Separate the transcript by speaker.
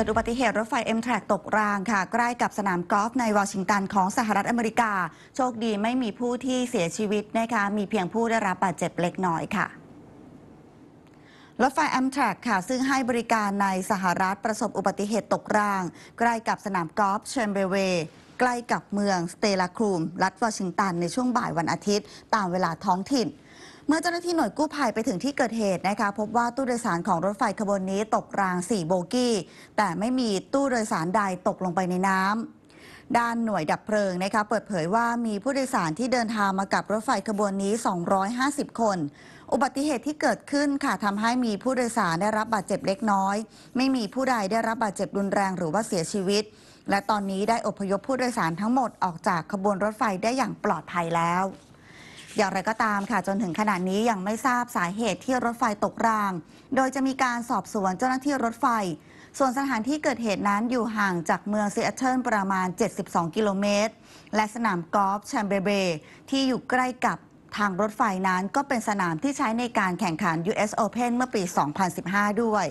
Speaker 1: กิดอุบัติเหตุรถไฟเอ็มแทรตกรางค่ะ ใกล้กับสนามกอล์ฟในวอชิงตันของสหรัฐอเมริกา โชคดีไม่มีผู้ที่เสียชีวิตนะคะมีเพียงผู้ได้รับบาดเจ็บเล็กน้อยค่ะ รถไฟแอมแทร็กค่ะซึ่งให้บริการในสหรัฐประสบอุบัติเหตุตกราง ใกล้กับสนามกอล์ฟเชมเบเว ใกล้กับเมืองสเตลาครูมรัฐวอชิงตัน ในช่วงบ่ายวันอาทิตย์ ตามเวลาท้องถิ่นเมื่อเจ้าหน้าที่หน่วยกู้ภัยไปถึงที่เกิดเหตุนะคะพบว่าตู้โดยสารของรถไฟขบวนนี้ตกราง4 โบกี้ แต่ไม่มีตู้โดยสารใดตกลงไปในน้ำด้านหน่วยดับเพลิงนะคะเปิดเผยว่ามีผู้โดยสารที่เดินทางมากับรถไฟขบวนนี้ 250 คน อุบัติเหตุที่เกิดขึ้นค่ะทำให้มีผู้โดยสารได้รับบาดเจ็บเล็กน้อย ไม่มีผู้ใดได้รับบาดเจ็บรุนแรงหรือว่าเสียชีวิต และตอนนี้ได้อพยพผู้โดยสารทั้งหมดออกจากขบวนรถไฟได้อย่างปลอดภัยแล้วอย่างไรก็ตามค่ะ จนถึงขณะนี้ยังไม่ทราบสาเหตุที่รถไฟตกราง โดยจะมีการสอบสวนเจ้าหน้าที่รถไฟ ส่วนสถานที่เกิดเหตุนั้นอยู่ห่างจากเมืองเซีอเทิลประมาณ 72 กิโลเมตร และสนามกอล์ฟแชมเบเบที่อยู่ใกล้กับทางรถไฟนั้น ก็เป็นสนามที่ใช้ในการแข่งขัน US Open เมื่อปี 2015 ด้วย